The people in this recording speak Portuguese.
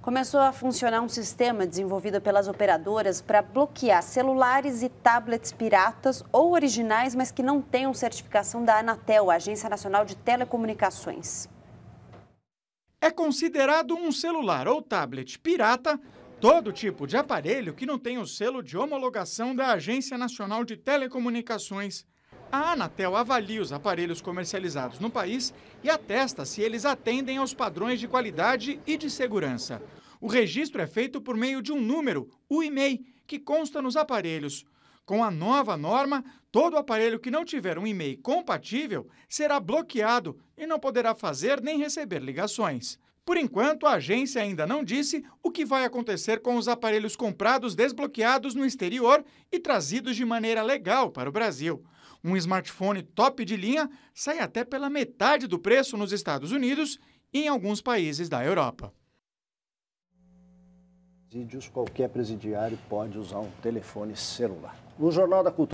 começou a funcionar um sistema desenvolvido pelas operadoras para bloquear celulares e tablets piratas ou originais, mas que não tenham certificação da Anatel, Agência Nacional de Telecomunicações. É considerado um celular ou tablet pirata todo tipo de aparelho que não tem o selo de homologação da Agência Nacional de Telecomunicações, a Anatel avalia os aparelhos comercializados no país e atesta se eles atendem aos padrões de qualidade e de segurança. O registro é feito por meio de um número, o e-mail, que consta nos aparelhos. Com a nova norma, todo aparelho que não tiver um e-mail compatível será bloqueado e não poderá fazer nem receber ligações. Por enquanto, a agência ainda não disse o que vai acontecer com os aparelhos comprados desbloqueados no exterior e trazidos de maneira legal para o Brasil. Um smartphone top de linha sai até pela metade do preço nos Estados Unidos e em alguns países da Europa. Presídios, qualquer presidiário pode usar um telefone celular. No Jornal da Cultura.